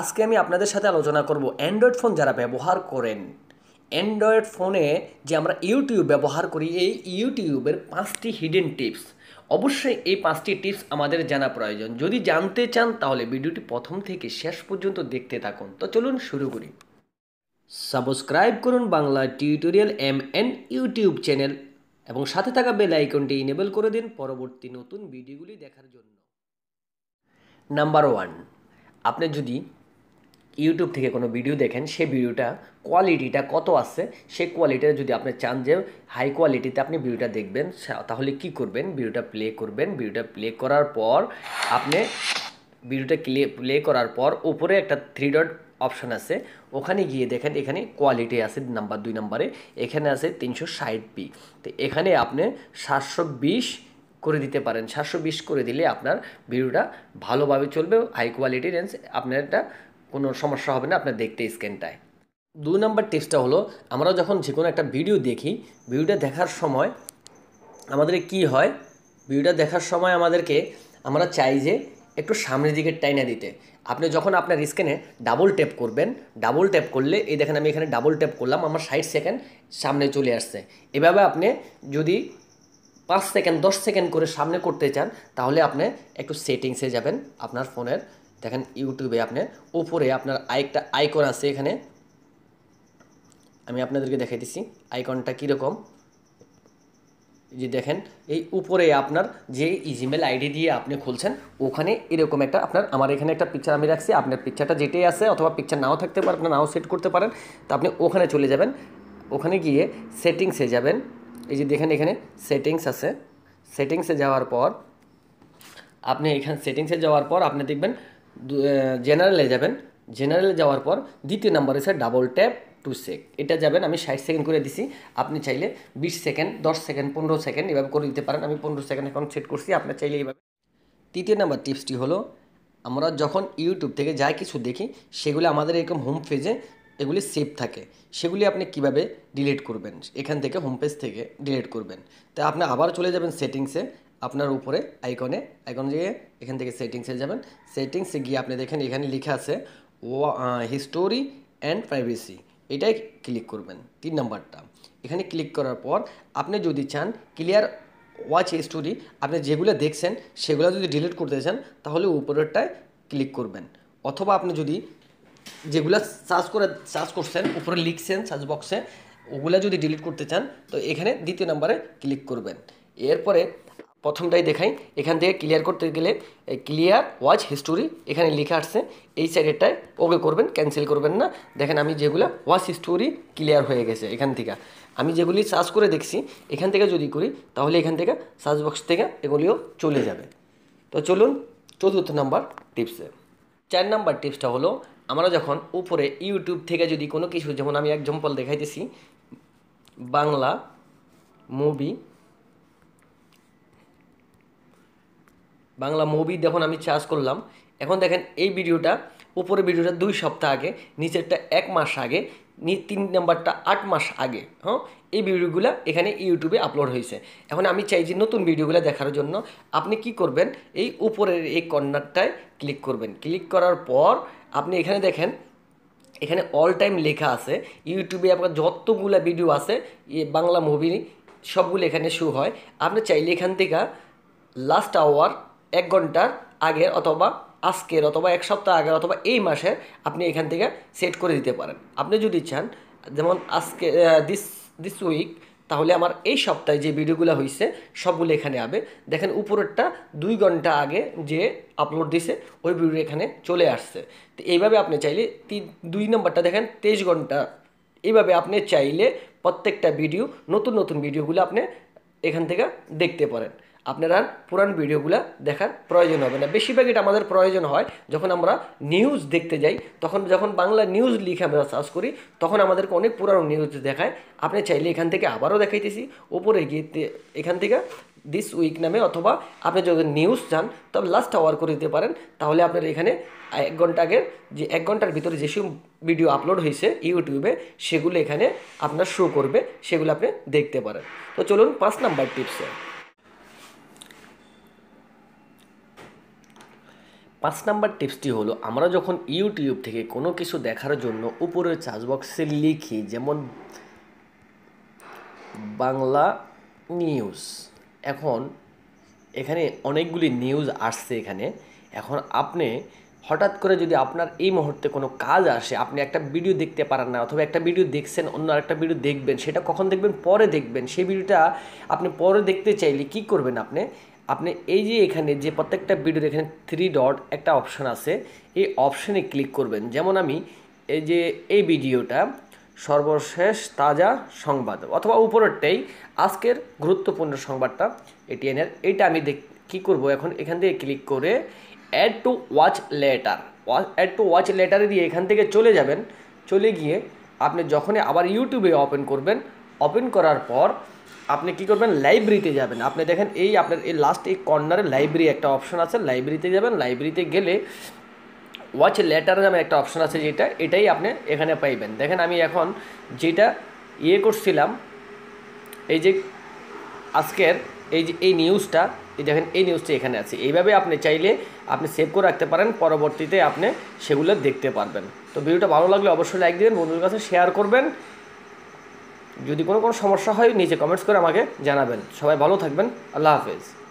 আজকে আমি আপনাদের সাথে আলোচনা করব অ্যান্ড্রয়েড ফোন যারা ব্যবহার করেন অ্যান্ড্রয়েড ফোনে যে আমরা ইউটিউব ব্যবহার করি এই ইউটিউবের পাঁচটি হিডেন টিপস অবশ্যই এই পাঁচটি টিপস আমাদের জানা প্রয়োজন যদি জানতে চান তাহলে ভিডিওটি প্রথম থেকে শেষ পর্যন্ত দেখতে থাকুন তো চলুন শুরু করি সাবস্ক্রাইব করুন Bangla tutorial M N YouTube channel এবং সাথে থাকা বেল আইকনটি ইনেবল করে দিন পরবর্তী নতুন ভিডিওগুলি দেখার জন্য নাম্বার ওয়ান আপনি যদি ইউটিউব থেকে কোনো ভিডিও দেখেন সে ভিডিওটা কোয়ালিটিটা কত আছে সেই কোয়ালিটিটা যদি আপনি চান যে হাই কোয়ালিটিতে আপনি ভিডিওটা দেখবেন তাহলে কি করবেন ভিডিওটা প্লে করবেন ভিডিওটা প্লে করার পর আপনি ভিডিওটা ক্লে প্লে করার পর উপরে একটা থ্রি ডট অপশান আছে ওখানে গিয়ে দেখেন এখানে কোয়ালিটি আছে নাম্বার দুই নাম্বারে এখানে আছে তিনশো ষাট পি তো এখানে আপনি সাতশো বিশ করে দিতে পারেন সাতশো বিশ করে দিলে আপনার ভিডিওটা ভালোভাবে চলবে হাই কোয়ালিটি রেঞ্জ আপনার একটা কোনো সমস্যা হবে না আপনার দেখতে স্ক্যানটায় দুই নম্বর টিপসটা হলো আমরা যখন যে কোনো একটা ভিডিও দেখি ভিডিওটা দেখার সময় আমাদের কি হয় ভিডিওটা দেখার সময় আমাদেরকে আমরা চাই যে একটু সামনের দিকে টাইনা দিতে আপনি যখন আপনার স্ক্যানে ডাবল ট্যাপ করবেন ডাবল ট্যাপ করলে এই দেখেন আমি এখানে ডাবল ট্যাপ করলাম আমার ষাট সেকেন্ড সামনে চলে আসছে এভাবে আপনি যদি পাঁচ সেকেন্ড দশ সেকেন্ড করে সামনে করতে চান তাহলে আপনি একটু সেটিংসে যাবেন আপনার ফোনের দেখেন ইউটিউবে আপনার উপরে আপনার আরেকটা আইকন আছে এখানে আমি আপনাদেরকে দেখাই দিচ্ছি আইকনটা কীরকম যে দেখেন এই উপরে আপনার যে ইজিমেল আইডি দিয়ে আপনি খুলছেন ওখানে এরকম একটা আপনার আমার এখানে একটা পিকচার আমি রাখছি আপনার পিকচারটা যেটাই আছে অথবা পিকচার নাও থাকতে পারে আপনার নাও সেট করতে পারেন তা আপনি ওখানে চলে যাবেন ওখানে গিয়ে সেটিংসে যাবেন এই যে দেখেন এখানে সেটিংস আছে সেটিংসে যাওয়ার পর আপনি এখানে সেটিংসে যাওয়ার পর আপনি দেখবেন জেনারেলে যাবেন জেনারেলে যাওয়ার পর দ্বিতীয় নাম্বার হচ্ছে ডাবল ট্যাপ টু সেক এটা যাবেন আমি ষাট সেকেন্ড করে দিছি আপনি চাইলে বিশ সেকেন্ড দশ সেকেন্ড পনেরো সেকেন্ড এভাবে করে দিতে পারেন আমি পনেরো সেকেন্ড এখন সেট করছি আপনার চাইলে এইভাবে তৃতীয় নাম্বার টিপসটি হলো আমরা যখন ইউটিউব থেকে যা কিছু দেখি সেগুলো আমাদের এরকম হোম পেজে এগুলি সেভ থাকে সেগুলি আপনি কিভাবে ডিলিট করবেন এখান থেকে হোম পেজ থেকে ডিলিট করবেন তা আপনি আবার চলে যাবেন সেটিংসে আপনার উপরে আইকনে আইকন দিয়ে এখান থেকে সেটিংসে যাবেন সেটিংসে গিয়ে আপনি দেখেন এখানে লেখা আছে হিস্টোরি অ্যান্ড প্রাইভেসি এটাই ক্লিক করবেন তিন নম্বরটা এখানে ক্লিক করার পর আপনি যদি চান ক্লিয়ার ওয়াচ হিস্টোরি আপনি যেগুলো দেখছেন সেগুলো যদি ডিলিট করতে চান তাহলে উপরেরটায় ক্লিক করবেন অথবা আপনি যদি যেগুলো সার্চ করে সার্চ করছেন উপরে লিখছেন সার্চ বক্সে ওগুলো যদি ডিলিট করতে চান তো এখানে দ্বিতীয় নাম্বারে ক্লিক করবেন এরপরে প্রথমটাই দেখাই এখান থেকে ক্লিয়ার করতে গেলে ক্লিয়ার ওয়াচ হিস্টোরি এখানে লেখা আসছে এই সাইডেরটায় ওকে করবেন ক্যান্সেল করবেন না দেখেন আমি যেগুলো ওয়াচ হিস্টোরি ক্লিয়ার হয়ে গেছে এখান থেকে আমি যেগুলি সার্চ করে দেখছি এখান থেকে যদি করি তাহলে এখান থেকে সার্চ বক্স থেকে এগুলিও চলে যাবে তো চলুন চতুর্থ নাম্বার টিপসে চার নাম্বার টিপসটা হলো আমরা যখন উপরে ইউটিউব থেকে যদি কোনো কিছু যেমন আমি এক জম্পল দেখাইতেছি বাংলা মুভি বাংলা মুভি দেখুন আমি চার্জ করলাম এখন দেখেন এই ভিডিওটা উপরের ভিডিওটা দুই সপ্তাহ আগে নিচেরটা এক মাস আগে তিন নাম্বারটা আট মাস আগে হ্যাঁ এই ভিডিওগুলো এখানে ইউটিউবে আপলোড হয়েছে এখন আমি চাই যে নতুন ভিডিওগুলো দেখার জন্য আপনি কি করবেন এই উপরের এই কর্নারটায় ক্লিক করবেন ক্লিক করার পর আপনি এখানে দেখেন এখানে অল টাইম লেখা আছে ইউটিউবে আপনার যতগুলো ভিডিও আছে বাংলা মুভি সবগুলো এখানে শু হয় আপনি চাইলে এখান থেকে লাস্ট আওয়ার এক ঘন্টার আগের অথবা আজকের অথবা এক সপ্তাহ আগের অথবা এই মাসের আপনি এখান থেকে সেট করে দিতে পারেন আপনি যদি চান যেমন আজকে দিস দিস উইক তাহলে আমার এই সপ্তাহে যে ভিডিওগুলো হয়েছে সবগুলো এখানে আবে দেখেন উপরেরটা দুই ঘন্টা আগে যে আপলোড দিছে ওই ভিডিও এখানে চলে আসছে তো এইভাবে আপনি চাইলে তিন দুই নম্বরটা দেখেন তেইশ ঘন্টা এইভাবে আপনি চাইলে প্রত্যেকটা ভিডিও নতুন নতুন ভিডিওগুলো আপনি এখান থেকে দেখতে পারেন আপনার আর পুরান ভিডিওগুলো দেখার প্রয়োজন হবে না বেশিরভাগ এটা আমাদের প্রয়োজন হয় যখন আমরা নিউজ দেখতে যাই তখন যখন বাংলা নিউজ লিখে আমরা সার্চ করি তখন আমাদেরকে অনেক পুরানো নিউজ দেখায় আপনি চাইলে এখান থেকে আবারও দেখাইতেছি ওপরে গিয়ে এখান থেকে দিস উইক নামে অথবা আপনি যদি নিউজ চান তবে লাস্ট আওয়ার করে দিতে পারেন তাহলে আপনার এখানে এক ঘন্টা আগের যে এক ঘন্টার ভিতরে যেসব ভিডিও আপলোড হয়েছে ইউটিউবে সেগুলো এখানে আপনার শো করবে সেগুলো আপনি দেখতে পারেন তো চলুন পাঁচ নাম্বার টিপসে পাঁচ নাম্বার টিপসটি হলো আমরা যখন ইউটিউব থেকে কোনো কিছু দেখার জন্য উপরের চার্জ বক্সে লিখি যেমন বাংলা নিউজ এখন এখানে অনেকগুলি নিউজ আসছে এখানে এখন আপনি হঠাৎ করে যদি আপনার এই মুহূর্তে কোনো কাজ আসে আপনি একটা ভিডিও দেখতে পারেন না অথবা একটা ভিডিও দেখছেন অন্য একটা ভিডিও দেখবেন সেটা কখন দেখবেন পরে দেখবেন সেই ভিডিওটা আপনি পরে দেখতে চাইলে কি করবেন আপনি আপনি এই যে এখানে যে প্রত্যেকটা ভিডিও এখানে থ্রি ডট একটা অপশান আছে এই অপশানে ক্লিক করবেন যেমন আমি এই যে এই ভিডিওটা সর্বশেষ তাজা সংবাদ অথবা উপরেরটাই আজকের গুরুত্বপূর্ণ সংবাদটা এটিএনের এটা আমি দেখ কী করবো এখন এখান থেকে ক্লিক করে add to watch later add to watch লেটারে দিয়ে এখান থেকে চলে যাবেন চলে গিয়ে আপনি যখনই আবার ইউটিউবে ওপেন করবেন ওপেন করার পর আপনি কি করবেন লাইব্রেরিতে যাবেন আপনি দেখেন এই আপনার এই লাস্ট এই কর্নারে লাইব্রেরি একটা অপশন আছে লাইব্রেরিতে যাবেন লাইব্রেরিতে গেলে ওয়াচ লেটার নামে একটা অপশন আছে যেটা এটাই আপনি এখানে পাইবেন দেখেন আমি এখন যেটা ইয়ে করছিলাম এই যে আজকের এই যে এই নিউজটা এই দেখেন এই নিউজটা এখানে আছে এইভাবে আপনি চাইলে আপনি সেভ করে রাখতে পারেন পরবর্তীতে আপনি সেগুলো দেখতে পারবেন তো ভিডিওটা ভালো লাগলে অবশ্যই লাইক দেবেন বন্ধুদের কাছে শেয়ার করবেন যদি কোনো কোনো সমস্যা হয় নিচে কমেন্টস করে আমাকে জানাবেন সবাই ভালো থাকবেন আল্লাহ হাফেজ